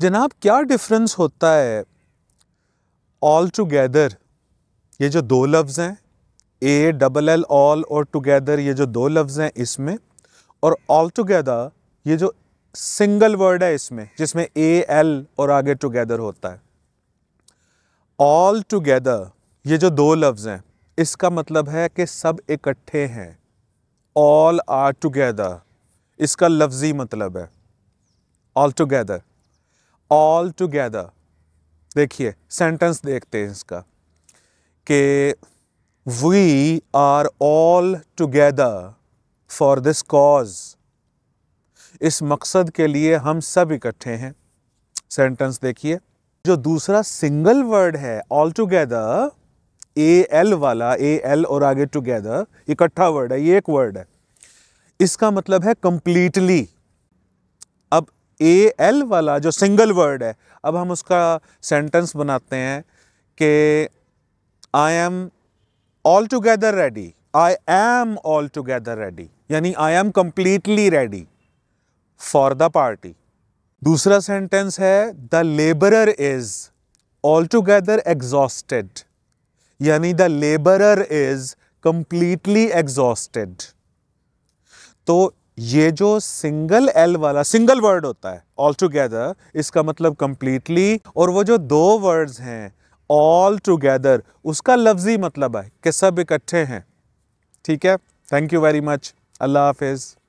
जनाब क्या डिफरेंस होता है ऑल टुगेदर ये जो दो लफ्ज़ हैं ए डबल एल ऑल और टुगेदर ये जो दो लफ्ज़ हैं इसमें और ऑल टुगेदर ये जो सिंगल वर्ड है इसमें जिसमें ए एल और आगे टुगेदर होता है ऑल टुगेदर ये जो दो लफ्ज़ हैं इसका मतलब है कि सब इकट्ठे हैं ऑल आर टुगेदर इसका लफ्ज़ी मतलब है ऑल टुगेदर ऑल टुगेदर देखिए सेंटेंस देखते हैं इसका कि we are all together for this cause इस मकसद के लिए हम सब इकट्ठे हैं सेंटेंस देखिए जो दूसरा सिंगल वर्ड है ऑल टुगेदर ए एल वाला ए एल और आगे टुगेदर इकट्ठा वर्ड है ये एक वर्ड है इसका मतलब है कंप्लीटली ए एल वाला जो सिंगल वर्ड है अब हम उसका सेंटेंस बनाते हैं कि I am all together ready I am all together ready यानी I am completely ready for the party दूसरा सेंटेंस है the labourer is all together exhausted यानी the labourer is completely exhausted तो ये जो सिंगल एल वाला single word होता है ऑल टुगेदर इसका मतलब कंप्लीटली और वो जो दो वर्ड्स हैं ऑल टुगेदर उसका लफ्जी मतलब है कि सब इकट्ठे हैं ठीक है थैंक यू वेरी मच अल्लाह हाफिज़